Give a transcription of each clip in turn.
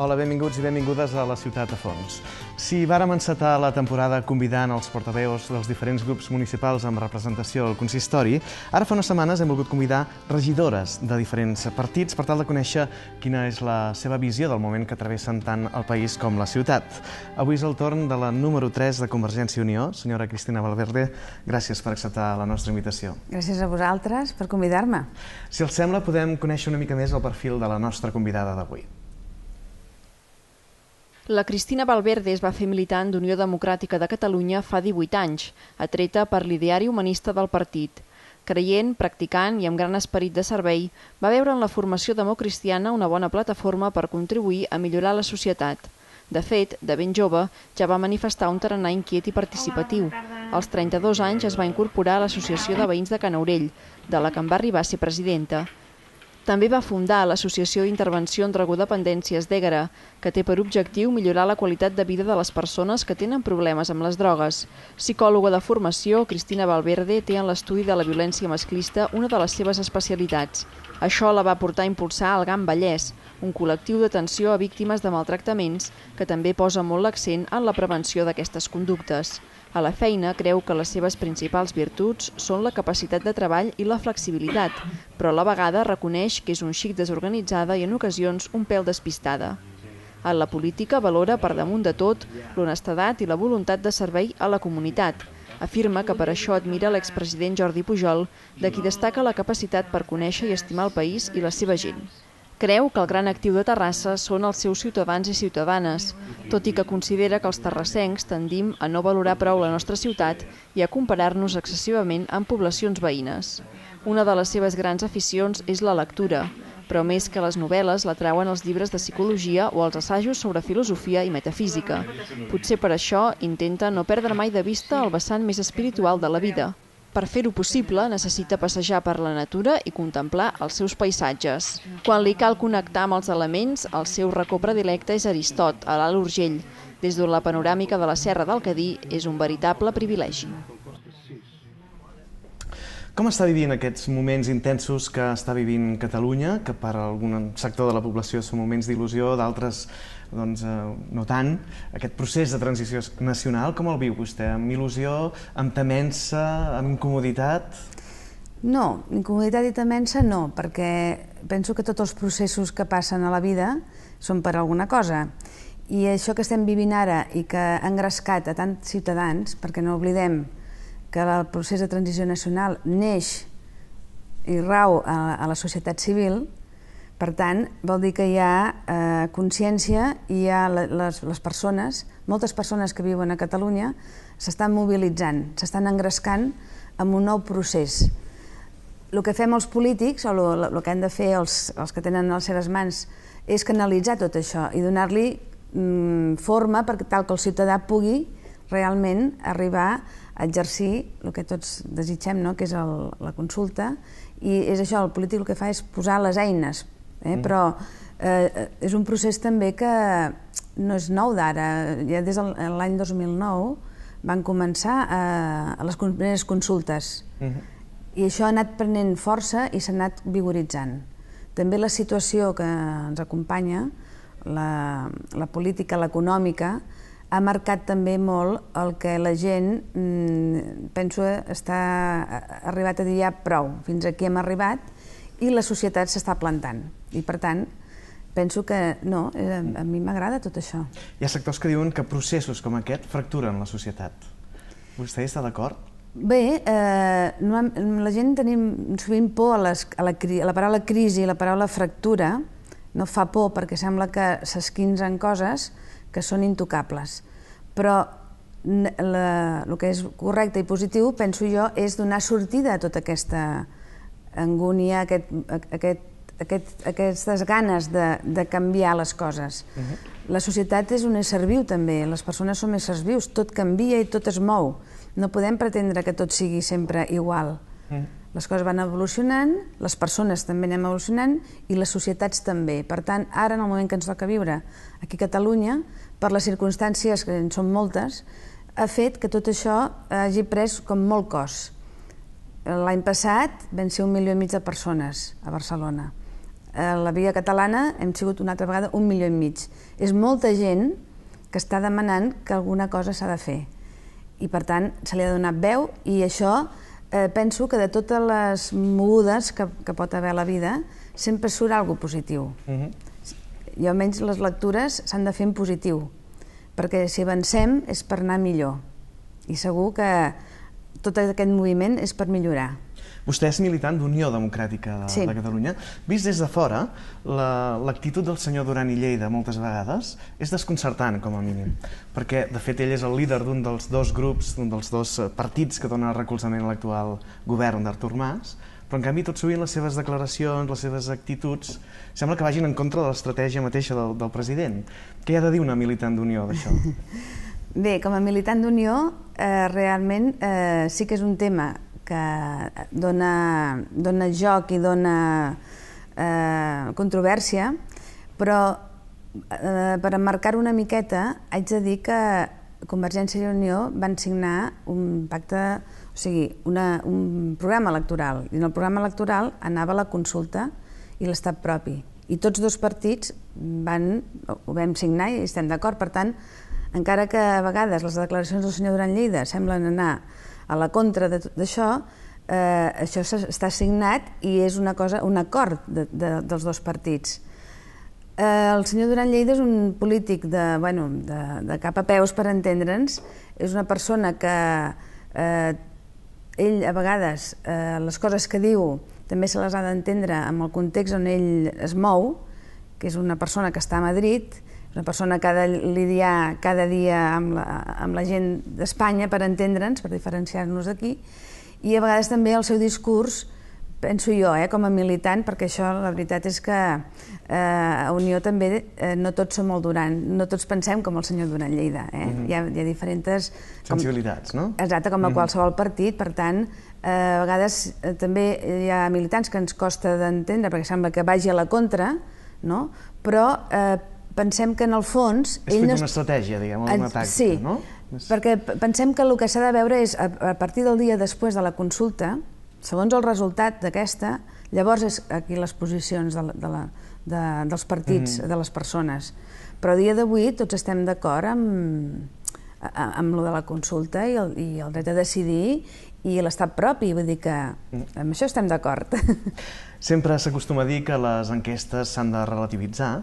Hola, benvinguts i benvingudes a la ciutat a fons. Si vàrem encetar la temporada convidant els portaveus dels diferents grups municipals amb representació al consistori, ara fa unes setmanes hem volgut convidar regidores de diferents partits per tal de conèixer quina és la seva visió del moment que travessen tant el país com la ciutat. Avui és el torn de la número 3 de Convergència i Unió, senyora Cristina Valverde. Gràcies per acceptar la nostra invitació. Gràcies a vosaltres per convidar-me. Si els sembla, podem conèixer una mica més el perfil de la nostra convidada d'avui. La Cristina Valverde es va fer militant d'Unió Democràtica de Catalunya fa 18 anys, atreta per l'ideari humanista del partit. Creient, practicant i amb gran esperit de servei, va veure en la formació democristiana una bona plataforma per contribuir a millorar la societat. De fet, de ben jove, ja va manifestar un tarannà inquiet i participatiu. Als 32 anys es va incorporar a l'Associació de Veïns de Canaurell, de la que en va arribar a ser presidenta, també va fundar l'Associació Intervenció en Drogodependències d'Ègara, que té per objectiu millorar la qualitat de vida de les persones que tenen problemes amb les drogues. Psicòloga de formació, Cristina Valverde té en l'estudi de la violència masclista una de les seves especialitats. Això la va portar a impulsar el GAM Vallès, un col·lectiu d'atenció a víctimes de maltractaments que també posa molt l'accent en la prevenció d'aquestes conductes. A la feina creu que les seves principals virtuts són la capacitat de treball i la flexibilitat, però a la vegada reconeix que és un xic desorganitzada i en ocasions un pèl despistada. En la política valora per damunt de tot l'honestedat i la voluntat de servei a la comunitat. Afirma que per això admira l'expresident Jordi Pujol, de qui destaca la capacitat per conèixer i estimar el país i la seva gent creu que el gran actiu de Terrassa són els seus ciutadans i ciutadanes, tot i que considera que els terrassencs tendim a no valorar prou la nostra ciutat i a comparar-nos excessivament amb poblacions veïnes. Una de les seves grans aficions és la lectura, però més que les novel·les trauen els llibres de psicologia o els assajos sobre filosofia i metafísica. Potser per això intenta no perdre mai de vista el vessant més espiritual de la vida, per fer-ho possible, necessita passejar per la natura i contemplar els seus paisatges. Quan li cal connectar amb els elements, el seu racó predilecte és Aristot, a l'Alt Urgell. Des de la panoràmica de la Serra del Cadí és un veritable privilegi. Com està vivint aquests moments intensos que està vivint Catalunya, que per algun sector de la població són moments d'il·lusió, d'altres doncs, eh, no tant, aquest procés de transició nacional, com el viu vostè? Amb il·lusió, amb temença, amb incomoditat? No, incomoditat i temença no, perquè penso que tots els processos que passen a la vida són per alguna cosa. I això que estem vivint ara i que ha engrescat a tants ciutadans, perquè no oblidem que el procés de transició nacional neix i rau a, a la societat civil, per tant, vol dir que hi ha eh, consciència i hi ha les, les persones, moltes persones que viuen a Catalunya, s'estan mobilitzant, s'estan engrescant amb un nou procés. El que fem els polítics, o el que han de fer els, els que tenen a les seves mans, és canalitzar tot això i donar-li mm, forma per tal que el ciutadà pugui realment arribar a exercir el que tots desitgem, no? que és el, la consulta, i és això, el polític el que fa és posar les eines eh? Mm. però eh, eh, és un procés també que no és nou d'ara, ja des de l'any 2009 van començar eh, les primeres consultes mm i això ha anat prenent força i s'ha anat vigoritzant. També la situació que ens acompanya, la, la política, l'econòmica, ha marcat també molt el que la gent, mm, penso, està ha arribat a dir ja prou, fins aquí hem arribat, i la societat s'està plantant. I per tant, penso que no, eh, a mi m'agrada tot això. Hi ha sectors que diuen que processos com aquest fracturen la societat. Vostè està d'acord? Bé, eh, no, la gent tenim sovint por a, les, a, la, a la paraula crisi, i la paraula fractura, no fa por perquè sembla que s'esquinzen coses que són intocables. Però la, el que és correcte i positiu, penso jo, és donar sortida a tota aquesta, angúnia, aquest, aquest, aquest, aquestes ganes de, de canviar les coses. Uh mhm. -huh. La societat és un ésser viu també, les persones són éssers vius, tot canvia i tot es mou. No podem pretendre que tot sigui sempre igual. Uh mhm. -huh. Les coses van evolucionant, les persones també anem evolucionant i les societats també. Per tant, ara, en el moment que ens toca viure aquí a Catalunya, per les circumstàncies, que en són moltes, ha fet que tot això hagi pres com molt cos. Eh, l'any passat van ser un milió i mig de persones a Barcelona. A eh, la Via Catalana hem sigut una altra vegada un milió i mig. És molta gent que està demanant que alguna cosa s'ha de fer. I per tant, se li ha donat veu i això eh, penso que de totes les mogudes que, que pot haver a la vida sempre surt alguna positiu. Uh mhm. -huh. I almenys les lectures s'han de fer en positiu, perquè si avancem és per anar millor. I segur que tot aquest moviment és per millorar. Vostè és militant d'Unió Democràtica de, sí. de Catalunya. Vist des de fora, l'actitud la, del senyor Duran i Lleida moltes vegades és desconcertant, com a mínim, perquè, de fet, ell és el líder d'un dels dos grups, d'un dels dos eh, partits que dona recolzament a l'actual govern d'Artur Mas, però en canvi tot sovint les seves declaracions, les seves actituds, sembla que vagin en contra de l'estratègia mateixa del, del president. Què ha de dir una militant d'Unió d'això? Bé, com a militant d'Unió, eh, realment eh, sí que és un tema que dona, dona joc i dona eh, controvèrsia, però eh, per emmarcar una miqueta, haig de dir que Convergència i Unió van signar un pacte, o sigui, una, un programa electoral, i en el programa electoral anava la consulta i l'estat propi. I tots dos partits van, ho vam signar i estem d'acord, per tant, encara que a vegades les declaracions del senyor Duran Lleida semblen anar a la contra d'això, eh, això està signat i és una cosa, un acord de, de, dels dos partits. Eh, el senyor Duran Lleida és un polític de, bueno, de, de cap a peus, per entendre'ns. És una persona que eh, ell, a vegades, eh, les coses que diu també se les ha d'entendre amb el context on ell es mou, que és una persona que està a Madrid, una persona que ha de lidiar cada dia amb la, amb la gent d'Espanya per entendre'ns, per diferenciar-nos d'aquí, i a vegades també el seu discurs, penso jo, eh, com a militant, perquè això la veritat és que eh, a Unió també eh, no tots som el Duran, no tots pensem com el senyor Duran Lleida. Eh? Mm -hmm. hi, ha, hi ha diferents... Com, Sensibilitats, no? Exacte, com a mm -hmm. qualsevol partit, per tant, eh, a vegades eh, també hi ha militants que ens costa d'entendre perquè sembla que vagi a la contra, no? però eh, pensem que en el fons... És una no... estratègia, diguem, d'una tàctica, sí, no? Sí, perquè pensem que el que s'ha de veure és, a, a partir del dia després de la consulta, segons el resultat d'aquesta, llavors és aquí les posicions de la, de la, de, dels partits, mm -hmm. de les persones. Però a dia d'avui tots estem d'acord amb, amb lo de la consulta i el, i el dret a decidir i l'estat propi, vull dir que mm. amb això estem d'acord. Sempre s'acostuma a dir que les enquestes s'han de relativitzar,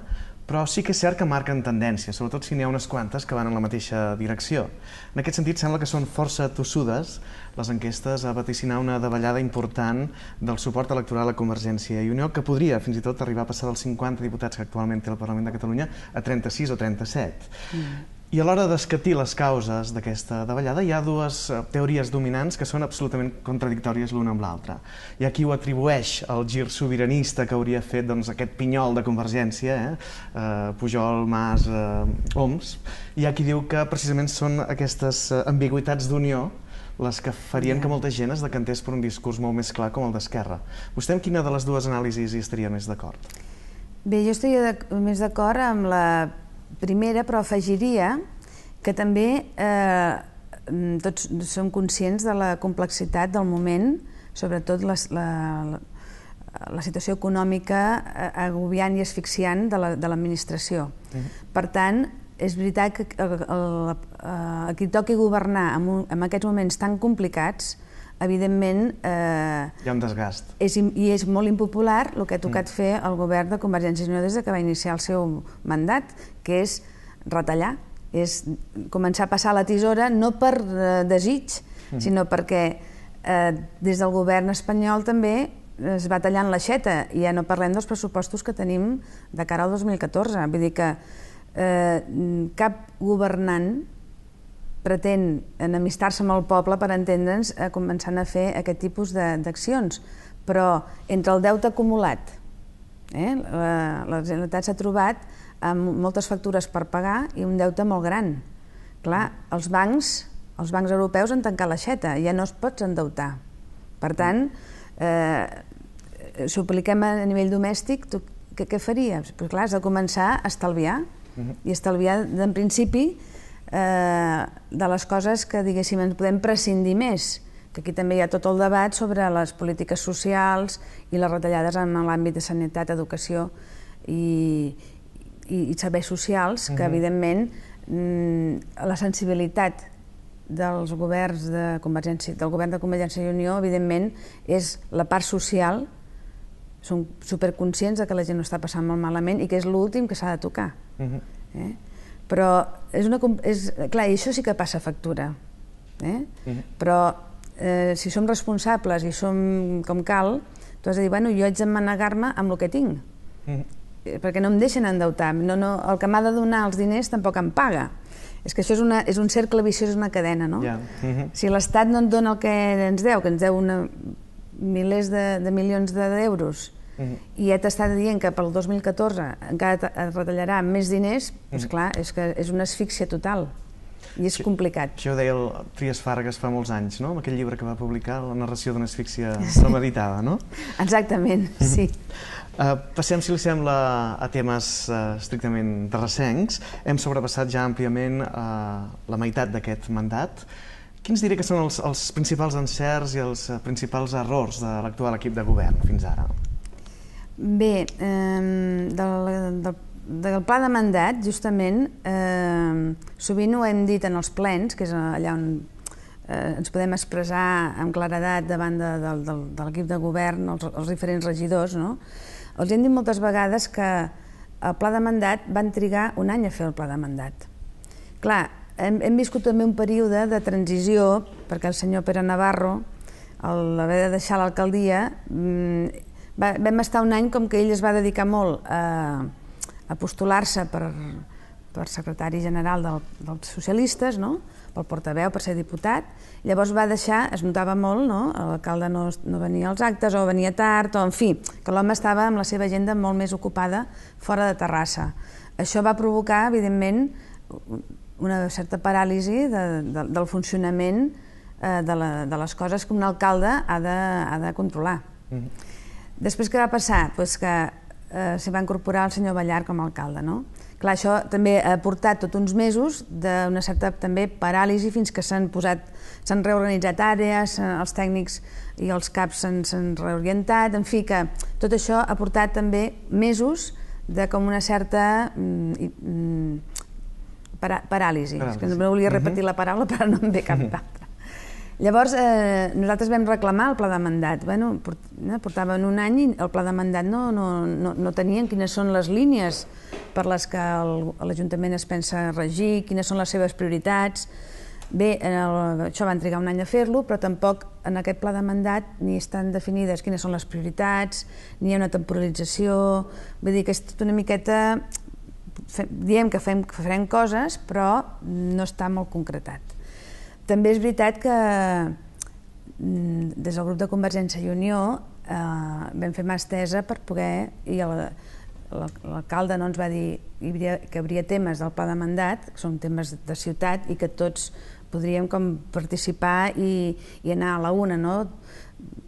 però sí que és cert que marquen tendència, sobretot si n'hi ha unes quantes que van en la mateixa direcció. En aquest sentit, sembla que són força tossudes les enquestes a vaticinar una davallada important del suport electoral a Convergència i Unió, que podria fins i tot arribar a passar dels 50 diputats que actualment té el Parlament de Catalunya a 36 o 37. Mm. I a l'hora d'escatir les causes d'aquesta davallada hi ha dues eh, teories dominants que són absolutament contradictòries l'una amb l'altra. Hi ha qui ho atribueix al gir sobiranista que hauria fet doncs, aquest pinyol de Convergència, eh? eh Pujol, Mas, eh, Oms. Hi ha qui diu que precisament són aquestes eh, ambigüitats d'unió les que farien que molta gent es decantés per un discurs molt més clar com el d'Esquerra. Vostè amb quina de les dues anàlisis hi estaria més d'acord? Bé, jo estaria de, més d'acord amb la primera, però afegiria que també eh, mm, tots som conscients de la complexitat del moment, sobretot les, la, la situació econòmica eh, agobiant i asfixiant de l'administració. La, de uh -huh. Per tant, és veritat que el, el, el, eh, a qui toqui governar en, en aquests moments tan complicats evidentment... Eh, Hi ha un desgast. És, I és molt impopular el que ha tocat mm. fer el govern de Convergència i Unió des que va iniciar el seu mandat, que és retallar, és començar a passar la tisora no per eh, desig, mm. sinó perquè eh, des del govern espanyol també es va tallant l'aixeta, i ja no parlem dels pressupostos que tenim de cara al 2014. Vull dir que eh, cap governant pretén enamistar-se amb el poble, per entendre'ns, eh, començant a fer aquest tipus d'accions. Però entre el deute acumulat, eh, la, la Generalitat s'ha trobat amb moltes factures per pagar i un deute molt gran. Clar, els bancs, els bancs europeus han tancat l'aixeta, ja no es pots endeutar. Per tant, eh, supliquem a nivell domèstic, tu, què, què faries? Pues clar, has de començar a estalviar, uh mhm. -huh. i estalviar, en principi, eh, de les coses que, diguéssim, ens podem prescindir més, que aquí també hi ha tot el debat sobre les polítiques socials i les retallades en l'àmbit de sanitat, educació i, i, i serveis socials, que, uh -huh. evidentment, mm, la sensibilitat dels governs de Convergència, del govern de Convergència i Unió, evidentment, és la part social, som superconscients de que la gent no està passant molt malament i que és l'últim que s'ha de tocar. Uh -huh. eh? Però és una... És, clar, i això sí que passa factura. Eh? Uh mhm. -huh. Però eh, si som responsables i som com cal, tu has de dir, bueno, jo haig de manegar-me amb el que tinc. uh mhm. eh, -huh. Perquè no em deixen endeutar. No, no, el que m'ha de donar els diners tampoc em paga. És que això és, una, és un cercle viciós, és una cadena, no? Yeah. Mhm. Uh -huh. Si l'Estat no et dona el que ens deu, que ens deu una, milers de, de milions d'euros, de Mm-hmm. i ja t'està dient que pel 2014 encara et retallarà més diners, és doncs mm-hmm. clar, és que és una asfíxia total i és complicat. Això ho deia el Trias Fargas fa molts anys, no? amb aquell llibre que va publicar, La narració d'una asfíxia sí. premeditada, no? Exactament, mm-hmm. sí. Uh, passem, si li sembla, a temes uh, estrictament terrassencs. Hem sobrepassat ja àmpliament uh, la meitat d'aquest mandat. Quins diria que són els, els principals encerts i els principals errors de l'actual equip de govern fins ara? Bé, eh, del, del, del pla de mandat, justament, eh, sovint ho hem dit en els plens, que és allà on eh, ens podem expressar amb claredat davant de, de, de, de l'equip de govern, els, els diferents regidors, no? Els hem dit moltes vegades que el pla de mandat van trigar un any a fer el pla de mandat. Clar, hem, hem viscut també un període de transició, perquè el senyor Pere Navarro, al haver de deixar l'alcaldia, mm, va, vam estar un any com que ell es va dedicar molt a, a postular-se per, per secretari general del, dels socialistes, no? pel portaveu, per ser diputat. Llavors va deixar, es notava molt, no? l'alcalde no, no venia als actes o venia tard, o en fi, que l'home estava amb la seva agenda molt més ocupada fora de Terrassa. Això va provocar, evidentment, una certa paràlisi de, de, del funcionament eh, de, la, de les coses que un alcalde ha de, ha de controlar. Mm -hmm. Després què va passar? Pues que eh, s'hi va incorporar el senyor Ballar com a alcalde, no? Clar, això també ha portat tot uns mesos d'una certa també paràlisi fins que s'han posat, s'han reorganitzat àrees, eh, els tècnics i els caps s'han reorientat, en fi, que tot això ha portat també mesos de com una certa mm, mm para, paràlisi. paràlisi. És que no volia repetir uh mhm. -huh. la paraula, però no em ve cap d'altra. Llavors, eh, nosaltres vam reclamar el pla de mandat. Bueno, eh, portaven un any i el pla de mandat no, no, no, no tenien quines són les línies per les que l'Ajuntament es pensa regir, quines són les seves prioritats. Bé, en el, això van trigar un any a fer-lo, però tampoc en aquest pla de mandat ni estan definides quines són les prioritats, ni hi ha una temporalització... Vull dir que és tot una miqueta... diem que, fem, que farem coses, però no està molt concretat. També és veritat que mm, des del grup de Convergència i Unió eh, vam fer mà estesa per poder, i l'alcalde no ens va dir que hi hauria, que hauria temes del pla de mandat, que són temes de ciutat i que tots podríem com participar i, i anar a la una, no?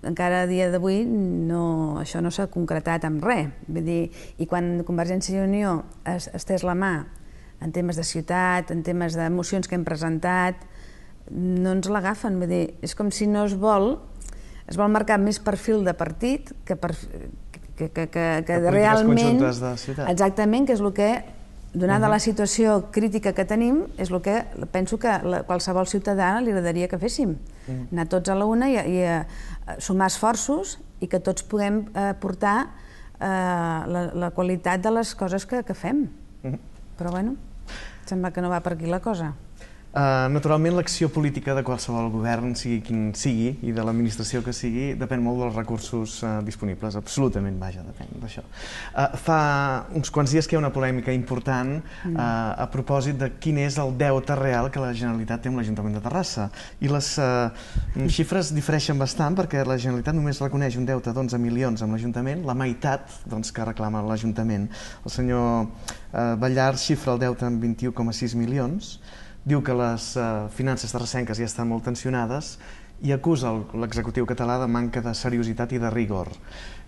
encara a dia d'avui no, això no s'ha concretat amb res. Vull dir, I quan Convergència i Unió es, estés la mà en temes de ciutat, en temes de mocions que hem presentat, no ens l'agafen. és com si no es vol, es vol marcar més perfil de partit que, per, que, que, que, que realment... De ciutat. Exactament, que és el que, donada uh -huh. la situació crítica que tenim, és el que penso que la, qualsevol ciutadà li agradaria que féssim. Uh -huh. Anar tots a la una i, i a, sumar esforços i que tots puguem eh, portar eh, la, la qualitat de les coses que, que fem. Uh -huh. Però bueno, sembla que no va per aquí la cosa. Eh, naturalment, l'acció política de qualsevol govern, sigui quin sigui, i de l'administració que sigui, depèn molt dels recursos uh, disponibles, absolutament, vaja, depèn d'això. Uh, fa uns quants dies que hi ha una polèmica important uh, a propòsit de quin és el deute real que la Generalitat té amb l'Ajuntament de Terrassa. I les uh, xifres difereixen bastant perquè la Generalitat només reconeix un deute d'11 milions amb l'Ajuntament, la meitat doncs, que reclama l'Ajuntament. El senyor uh, Ballar xifra el deute en 21,6 milions, diu que les eh, finances terrassenques ja estan molt tensionades i acusa l'executiu català de manca de seriositat i de rigor.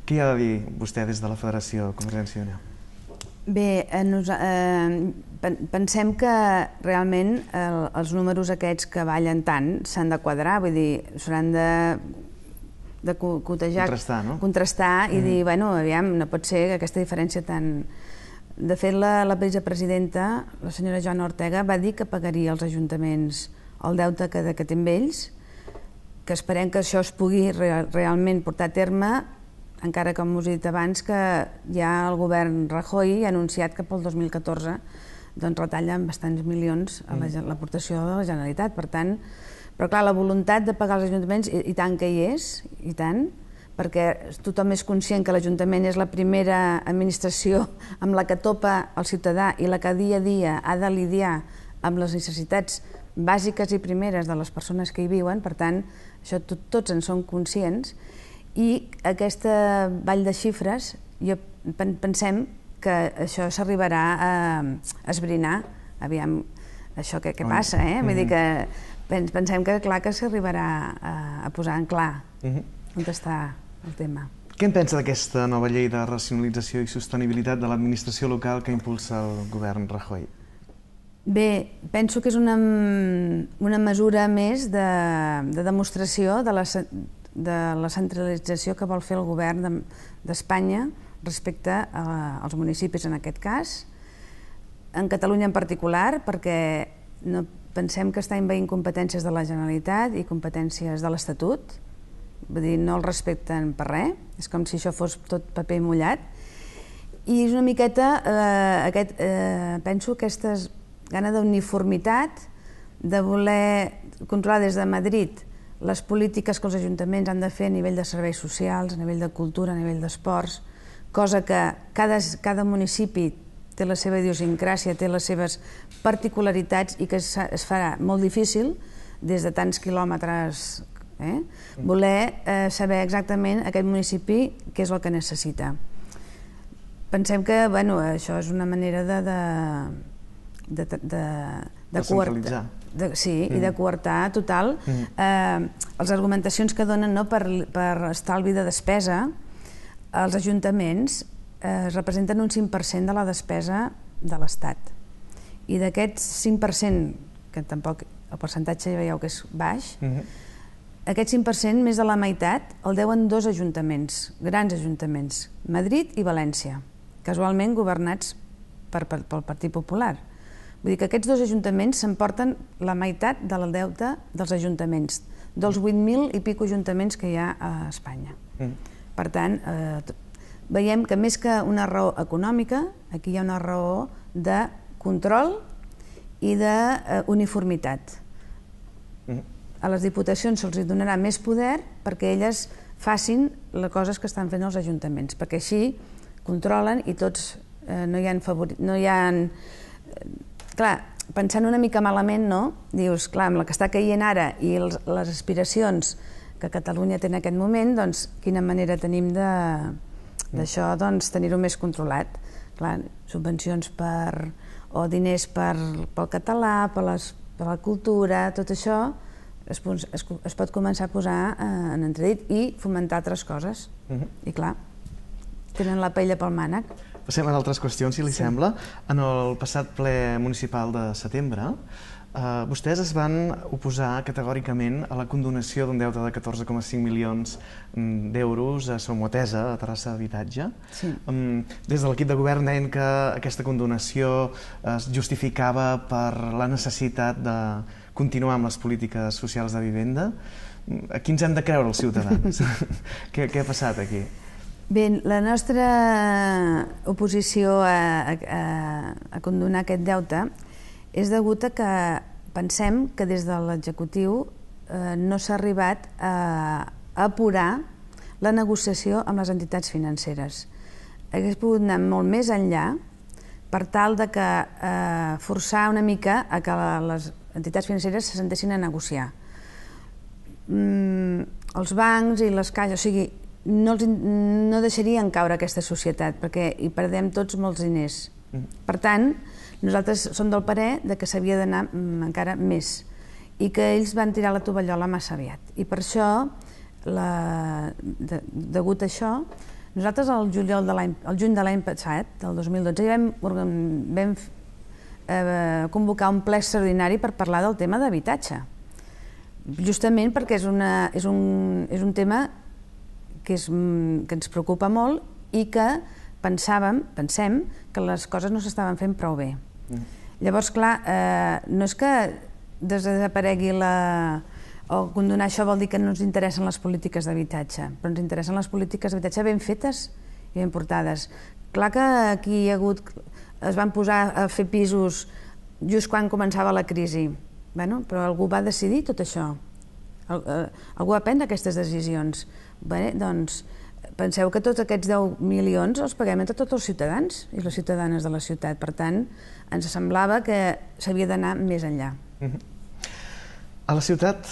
Què hi ha de dir vostè des de la Federació Convergència i Unió? Bé, eh, nos, eh, pensem que realment eh, el, els números aquests que ballen tant s'han de quadrar, vull dir, s'hauran de de cotejar, contrastar, no? contrastar i mm. dir, bueno, aviam, no pot ser que aquesta diferència tan, de fet, la, la vicepresidenta, la senyora Joana Ortega, va dir que pagaria als ajuntaments el deute que, que té amb ells, que esperem que això es pugui re, realment portar a terme, encara que, com us he dit abans, que ja el govern Rajoy ha anunciat que pel 2014 doncs, retallen bastants milions a mm. l'aportació de la Generalitat. Per tant, però clar, la voluntat de pagar els ajuntaments, i, i tant que hi és, i tant, perquè tothom és conscient que l'Ajuntament és la primera administració amb la que topa el ciutadà i la que dia a dia ha de lidiar amb les necessitats bàsiques i primeres de les persones que hi viuen, per tant, això tot, tots en som conscients, i aquesta vall de xifres, jo pensem que això s'arribarà a esbrinar, aviam això què, què passa, eh? Vull dir mm-hmm. que pensem que clar que s'arribarà a, a posar en clar mm-hmm. on està el tema. Què en pensa d'aquesta nova llei de racionalització i sostenibilitat de l'administració local que impulsa el govern Rajoy? Bé, penso que és una, una mesura més de, de demostració de la, de la centralització que vol fer el govern d'Espanya de, respecte a, als municipis en aquest cas, en Catalunya en particular, perquè no pensem que està inveint competències de la Generalitat i competències de l'Estatut, Vull dir, no el respecten per res, és com si això fos tot paper mullat. I és una miqueta, eh, aquest, eh, penso, aquesta gana d'uniformitat, de voler controlar des de Madrid les polítiques que els ajuntaments han de fer a nivell de serveis socials, a nivell de cultura, a nivell d'esports, cosa que cada, cada municipi té la seva idiosincràsia, té les seves particularitats i que es, es farà molt difícil des de tants quilòmetres eh? voler eh, saber exactament aquest municipi què és el que necessita. Pensem que bueno, això és una manera de, de, de, de, de, coartar, de, sí, mm. i de mm. coartar total mm. eh, les argumentacions que donen no, per, per estalvi de despesa els ajuntaments eh, representen un 5% de la despesa de l'Estat i d'aquest 5% que tampoc el percentatge ja veieu que és baix mm -hmm aquest 5%, més de la meitat, el deuen dos ajuntaments, grans ajuntaments, Madrid i València, casualment governats per, per, pel Partit Popular. Vull dir que aquests dos ajuntaments s'emporten la meitat de la deute dels ajuntaments, dels 8.000 i pico ajuntaments que hi ha a Espanya. Mm. Per tant, eh, veiem que més que una raó econòmica, aquí hi ha una raó de control i d'uniformitat. Eh, uniformitat a les diputacions se'ls donarà més poder perquè elles facin les coses que estan fent els ajuntaments, perquè així controlen i tots eh, no hi ha... Favori... No hi ha... Eh, clar, pensant una mica malament, no? Dius, clar, amb la que està caient ara i els, les aspiracions que Catalunya té en aquest moment, doncs quina manera tenim d'això, doncs tenir-ho més controlat. Clar, subvencions per, o diners per, pel català, per, les, per la cultura, tot això, es, es, es pot començar a posar eh, en entredit i fomentar altres coses. Uh mhm. -huh. I clar, tenen la paella pel mànec. Passem a altres qüestions, si li sí. sembla. En el passat ple municipal de setembre, eh, vostès es van oposar categòricament a la condonació d'un deute de 14,5 milions mm, d'euros a Somotesa, a Terrassa d'Habitatge. Sí. Um, des de l'equip de govern deien que aquesta condonació es justificava per la necessitat de continuar amb les polítiques socials de vivenda. A qui ens hem de creure els ciutadans? què, què ha passat aquí? Bé, la nostra oposició a, a, a condonar aquest deute és degut a que pensem que des de l'executiu eh, no s'ha arribat a, a apurar la negociació amb les entitats financeres. Hauria pogut anar molt més enllà per tal de que eh, forçar una mica a que les entitats financeres se sentessin a negociar. Mm, els bancs i les caixes, o sigui, no, els, no deixarien caure aquesta societat, perquè hi perdem tots molts diners. Mm. Per tant, nosaltres som del parer de que s'havia d'anar mm, encara més i que ells van tirar la tovallola massa aviat. I per això, la, de, degut a això, nosaltres el juliol de l'any, el juny de l'any passat, del 2012, ja vam, vam eh, convocar un ple extraordinari per parlar del tema d'habitatge. Justament perquè és, una, és, un, és un tema que, és, mm, que ens preocupa molt i que pensàvem, pensem, que les coses no s'estaven fent prou bé. Mm. Llavors, clar, eh, no és que desaparegui la... o condonar això vol dir que no ens interessen les polítiques d'habitatge, però ens interessen les polítiques d'habitatge ben fetes i ben portades. Clar que aquí hi ha hagut es van posar a fer pisos just quan començava la crisi. Bueno, però algú va decidir tot això. Eh, algú va prendre aquestes decisions. Bé, doncs, penseu que tots aquests 10 milions els paguem entre tots els ciutadans i les ciutadanes de la ciutat. Per tant, ens semblava que s'havia d'anar més enllà. Mm -hmm. A la ciutat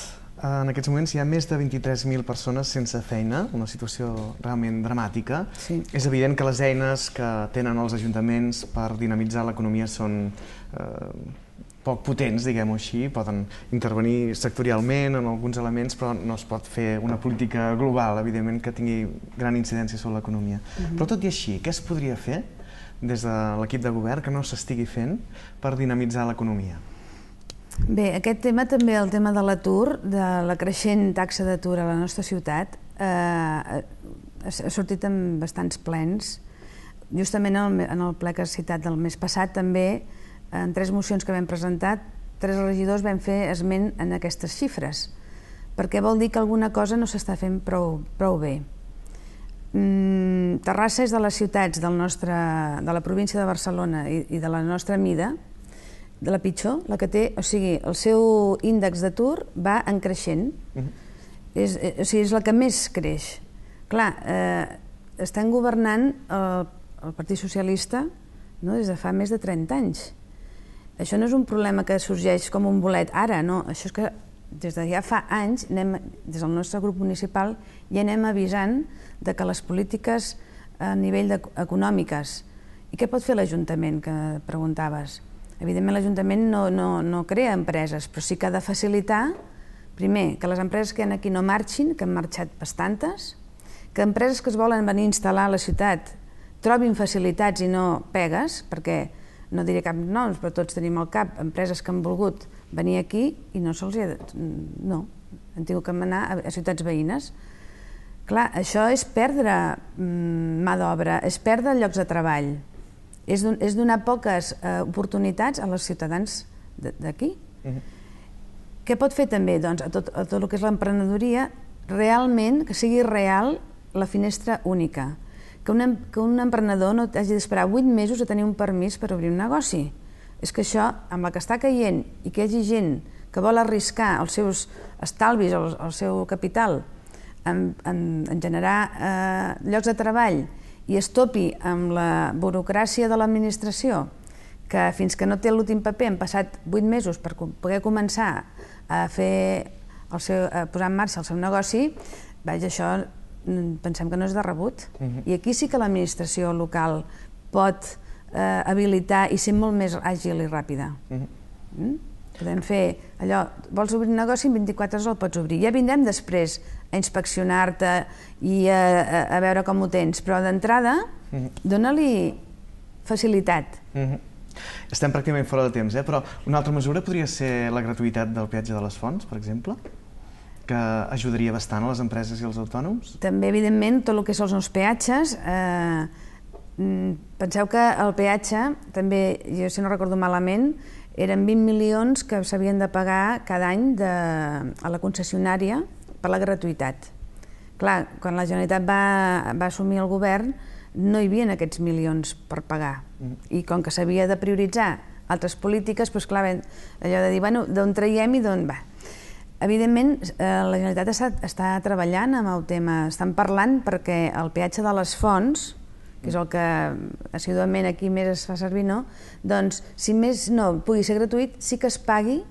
en aquests moments hi ha més de 23.000 persones sense feina, una situació realment dramàtica. Sí. És evident que les eines que tenen els ajuntaments per dinamitzar l'economia són eh, poc potents, diguem-ho així, poden intervenir sectorialment en alguns elements, però no es pot fer una política global, evidentment, que tingui gran incidència sobre l'economia. Uh mhm. -huh. Però tot i així, què es podria fer des de l'equip de govern que no s'estigui fent per dinamitzar l'economia? Bé, aquest tema també, el tema de l'atur, de la creixent taxa d'atur a la nostra ciutat, eh, ha sortit en bastants plens. Justament en el, en el ple que has citat del mes passat també, en tres mocions que vam presentar, tres regidors vam fer esment en aquestes xifres, perquè vol dir que alguna cosa no s'està fent prou, prou bé. Mm, Terrassa és de les ciutats del nostre, de la província de Barcelona i, i de la nostra mida, de la pitjor, la que té, o sigui, el seu índex d'atur va en creixent. Mm -hmm. és, eh, o sigui, és la que més creix. Clar, eh, estan governant el, el Partit Socialista no, des de fa més de 30 anys. Això no és un problema que sorgeix com un bolet ara, no. Això és que des de ja fa anys, anem, des del nostre grup municipal, ja anem avisant de que les polítiques a nivell de, econòmiques i què pot fer l'Ajuntament, que preguntaves? Evidentment, l'Ajuntament no, no, no crea empreses, però sí que ha de facilitar, primer, que les empreses que hi aquí no marxin, que han marxat bastantes, que empreses que es volen venir a instal·lar a la ciutat trobin facilitats i no pegues, perquè no diré cap noms, però tots tenim al cap empreses que han volgut venir aquí i no se'ls ha... no, han tingut que anar a, a ciutats veïnes. Clar, això és perdre mm, mà d'obra, és perdre llocs de treball és, don és donar poques eh, oportunitats a els ciutadans d'aquí. Què pot fer també? Doncs a tot, a tot el que és l'emprenedoria, realment, que sigui real la finestra única. Que un, que un emprenedor no hagi d'esperar 8 mesos a tenir un permís per obrir un negoci. És que això, amb el que està caient i que hi hagi gent que vol arriscar els seus estalvis, el, el seu capital, en, en, en generar eh, llocs de treball i es topi amb la burocràcia de l'administració, que fins que no té l'últim paper han passat vuit mesos per poder començar a, fer el seu, a posar en marxa el seu negoci, vaja, això mm, pensem que no és de rebut. Mhm. I aquí sí que l'administració local pot eh, habilitar i ser molt més àgil i ràpida. Mhm. mm? Podem fer allò, vols obrir un negoci, en 24 hores el pots obrir. Ja vindrem després a inspeccionar-te i a, a, a veure com ho tens, però d'entrada mm -hmm. dona-li facilitat. Mm -hmm. Estem pràcticament fora de temps, eh? però una altra mesura podria ser la gratuïtat del peatge de les fonts, per exemple? que ajudaria bastant a les empreses i els autònoms? També, evidentment, tot el que són els nous peatges. Eh, mm, penseu que el peatge, també, jo si no recordo malament, eren 20 milions que s'havien de pagar cada any de, a la concessionària per la gratuïtat. Clar, quan la Generalitat va, va assumir el govern no hi havia aquests milions per pagar mm. i com que s'havia de prioritzar altres polítiques, doncs clar, allò de dir, bueno, d'on traiem i d'on va. Evidentment, eh, la Generalitat està, està treballant amb el tema, estan parlant perquè el peatge de les fonts, que és el que assiduament aquí més es fa servir, no? Doncs, si més no pugui ser gratuït, sí que es pagui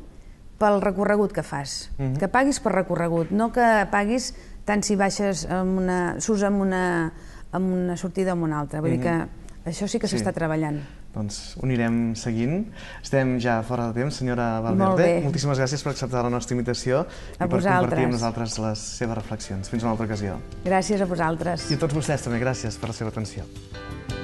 pel recorregut que fas. Mm -hmm. Que paguis per recorregut, no que paguis tant si baixes amb una... surts amb una, amb una sortida o amb una altra. Vull mm -hmm. dir mhm. que això sí que s'està sí. treballant doncs ho anirem seguint. Estem ja fora de temps, senyora Valverde. Moltíssimes gràcies per acceptar la nostra invitació a i per compartir amb nosaltres les seves reflexions. Fins a una altra ocasió. Gràcies a vosaltres. I a tots vostès també, gràcies per la seva atenció.